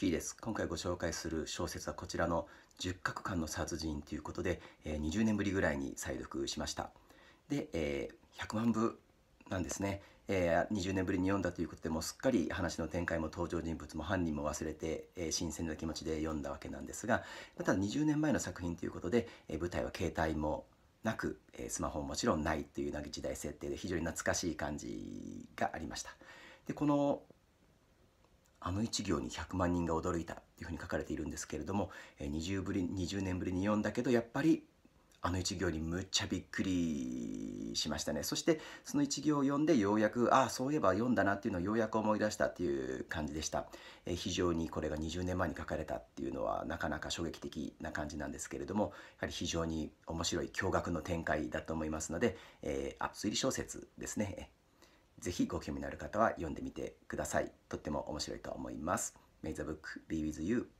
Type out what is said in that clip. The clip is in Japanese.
キーです今回ご紹介する小説はこちらの「十角館の殺人」ということで、えー、20年ぶりぐらいに再読しましたで、えー、100万部なんですね、えー、20年ぶりに読んだということでもうすっかり話の展開も登場人物も犯人も忘れて、えー、新鮮な気持ちで読んだわけなんですがただ20年前の作品ということで、えー、舞台は携帯もなく、えスマホももちろんないというよ時代設定で非常に懐かしい感じがありました。でこのあの1行に100万人が驚いたというふうに書かれているんですけれども、え 20, ぶり20年ぶりに読んだけどやっぱりあの1行にむっちゃびっくりしましたねそしてその1行を読んでようやくああそういえば読んだなっていうのをようやく思い出したっていう感じでした、え非常にこれが20年前に書かれたっていうのはなかなか衝撃的な感じなんですけれどもやはり非常に面白い驚愕の展開だと思いますので、えー、あ推理小説ですねぜひご興味のある方は読んでみてください。とっても面白いと思います。メイザブック Be With You